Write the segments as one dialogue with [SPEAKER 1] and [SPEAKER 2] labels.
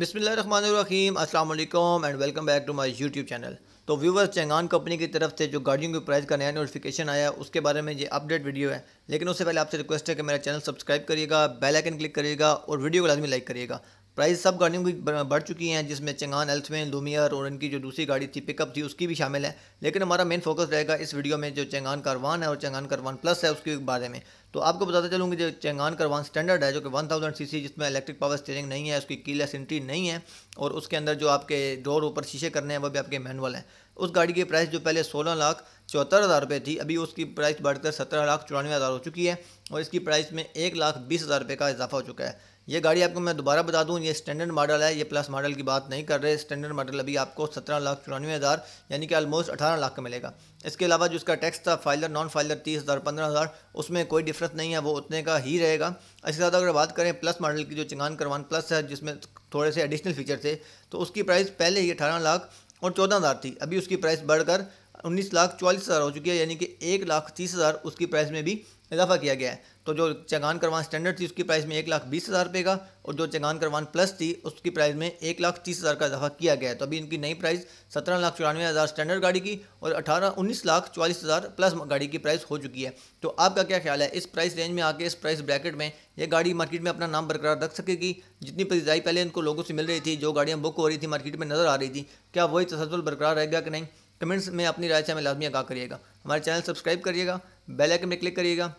[SPEAKER 1] बिसमीम अल्लाम and welcome back to my YouTube channel तो व्यूवर्स चैंगान कंपनी की तरफ से जो गाड़ियों के प्राइस का नया नोटिफिकेशन आया उसके बारे में ये अपडेट वीडियो है लेकिन उससे पहले आपसे रिक्वेस्ट है कि मेरा चैनल सब्सक्राइब करिएगा बेल आइकन क्लिक करिएगा और वीडियो को लाजमी लाइक करिएगा प्राइस सब गाड़ियों की बढ़ चुकी हैं जिसमें चंगान एल्थवेन लूमियर और इनकी जो दूसरी गाड़ी थी पिकअप थी उसकी भी शामिल है लेकिन हमारा मेन फोकस रहेगा इस वीडियो में जो चंगान कारवान है और चंगान कारवान प्लस है उसके बारे में तो आपको बताते चलूँगी जो चंगान करवान स्टैंडर्ड है जो कि सी सी जिसमें इलेक्ट्रिक पावर स्टेयरिंग नहीं है उसकी कीलेस एंट्री नहीं है और उसके अंदर जो आपके डोर ऊपर शीशे करने हैं वो भी आपके मैनुअल हैं उस गाड़ी की प्राइस जो पहले सोलह लाख चौहत्तर हज़ार रुपये थी अभी उसकी प्राइस बढ़कर सत्रह लाख चौरानवे हज़ार हो चुकी है और इसकी प्राइस में एक लाख बीस हज़ार रुपये का इजाफा हो चुका है ये गाड़ी आपको मैं दोबारा बता दूं ये स्टैंडर्ड मॉडल है ये प्लस मॉडल की बात नहीं कर रहे स्टैंडर्ड मॉडल अभी आपको सत्रह लाख चौरानवे हज़ार यानी कि ऑलमोस्ट अठारह लाख का मिलेगा इसके अलावा जो उसका टैक्स था फाइलर नॉन फाइलर तीस हज़ार पंद्रह हज़ार उसमें कोई डिफरेंस नहीं है वो उतने का ही रहेगा इसके साथ अगर बात करें प्लस मॉडल की जो चिंगान करवान प्लस है जिसमें थोड़े से एडिशनल फीचर थे तो उसकी प्राइस पहले ही अठारह लाख और चौदह हज़ार थी अभी उसकी प्राइस बढ़कर उन्नीस लाख चौलीस हज़ार हो चुकी है यानी कि एक लाख तीस हज़ार उसकी प्राइस में भी इजाफा किया गया है तो जो चगान करवान स्टैंडर्ड थी उसकी प्राइस में एक लाख बीस हज़ार रुपये का और जो चगान करवान प्लस थी उसकी प्राइस में एक लाख तीस हज़ार का इजाफा किया गया है तो अभी इनकी नई प्राइस सत्रह लाख चौरानवे हज़ार स्टैंडर्ड गाड़ी की और अठारह उन्नीस लाख चालीस हज़ार प्लस गाड़ी की प्राइस हो चुकी है तो आपका क्या ख्याल है इस प्राइस रेंज में आके इस प्राइस ब्रैकेट में ये गाड़ी मार्केट में अपना नाम बरकरार रख सकेगी जितनी पैदाई पहले इनको लोगों से मिल रही थी जो गाड़ियाँ बुक हो रही थी मार्केट में नज़र आ रही थी क्या वही तसल बरकरार रहेगा कि नहीं कमेंट्स में अपनी राय शामिल लाजमी आगा करिएगा हमारे चैनल सब्सक्राइब करिएगा बेल आइकन में क्लिक करिएगा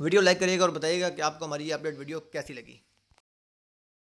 [SPEAKER 1] वीडियो लाइक करिएगा और बताइएगा कि आपको हमारी ये अपडेट वीडियो कैसी लगी